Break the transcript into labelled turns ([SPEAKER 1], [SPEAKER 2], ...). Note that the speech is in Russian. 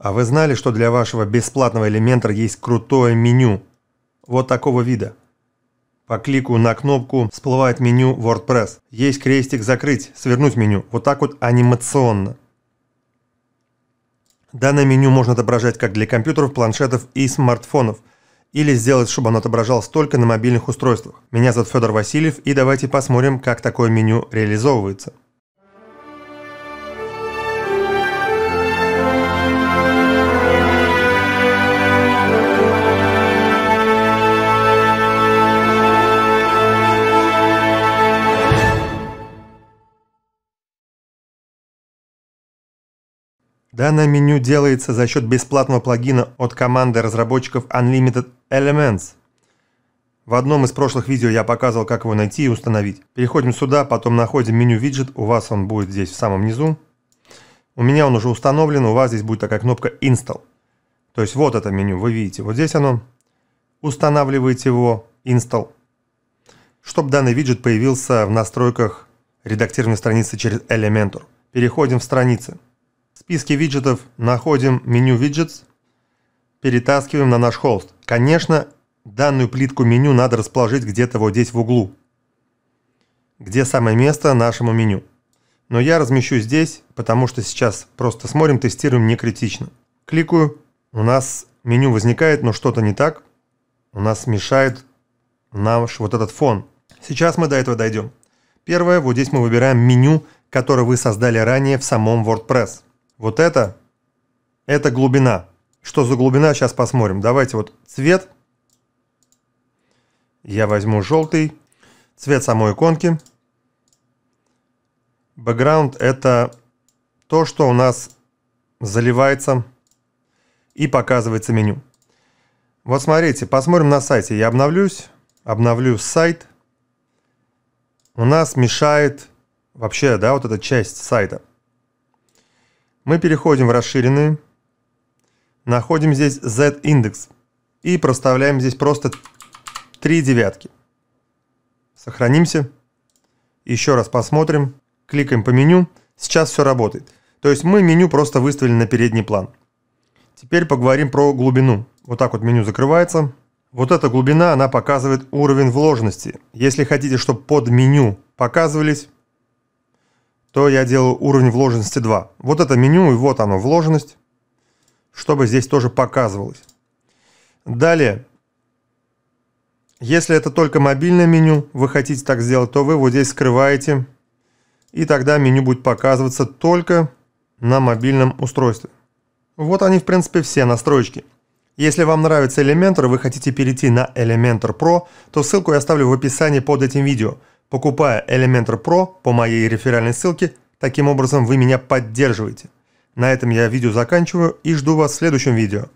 [SPEAKER 1] А вы знали, что для вашего бесплатного элементра есть крутое меню? Вот такого вида. По клику на кнопку всплывает меню WordPress. Есть крестик «Закрыть», «Свернуть меню». Вот так вот анимационно. Данное меню можно отображать как для компьютеров, планшетов и смартфонов. Или сделать, чтобы оно отображалось только на мобильных устройствах. Меня зовут Федор Васильев, и давайте посмотрим, как такое меню реализовывается. Данное меню делается за счет бесплатного плагина от команды разработчиков Unlimited Elements. В одном из прошлых видео я показывал, как его найти и установить. Переходим сюда, потом находим меню виджет, у вас он будет здесь в самом низу. У меня он уже установлен, у вас здесь будет такая кнопка Install. То есть вот это меню, вы видите, вот здесь оно. Устанавливаете его, Install. Чтобы данный виджет появился в настройках редактирования страницы через Elementor. Переходим в страницы. В списке виджетов находим меню Widgets, перетаскиваем на наш холст. Конечно, данную плитку меню надо расположить где-то вот здесь в углу, где самое место нашему меню. Но я размещу здесь, потому что сейчас просто смотрим, тестируем не критично. Кликаю, у нас меню возникает, но что-то не так. У нас мешает наш вот этот фон. Сейчас мы до этого дойдем. Первое, вот здесь мы выбираем меню, которое вы создали ранее в самом WordPress. Вот это, это глубина. Что за глубина, сейчас посмотрим. Давайте вот цвет. Я возьму желтый. Цвет самой иконки. Бэкграунд это то, что у нас заливается и показывается меню. Вот смотрите, посмотрим на сайте. Я обновлюсь, обновлю сайт. У нас мешает вообще, да, вот эта часть сайта. Мы переходим в расширенные, находим здесь z-индекс и проставляем здесь просто 3 девятки. Сохранимся, еще раз посмотрим, кликаем по меню, сейчас все работает. То есть мы меню просто выставили на передний план. Теперь поговорим про глубину. Вот так вот меню закрывается. Вот эта глубина, она показывает уровень вложенности. Если хотите, чтобы под меню показывались, то я делаю уровень вложенности 2. Вот это меню, и вот оно, вложенность, чтобы здесь тоже показывалось. Далее, если это только мобильное меню, вы хотите так сделать, то вы вот здесь скрываете, и тогда меню будет показываться только на мобильном устройстве. Вот они, в принципе, все настройки. Если вам нравится Elementor и вы хотите перейти на Elementor Pro, то ссылку я оставлю в описании под этим видео – Покупая Elementor Pro по моей реферальной ссылке, таким образом вы меня поддерживаете. На этом я видео заканчиваю и жду вас в следующем видео.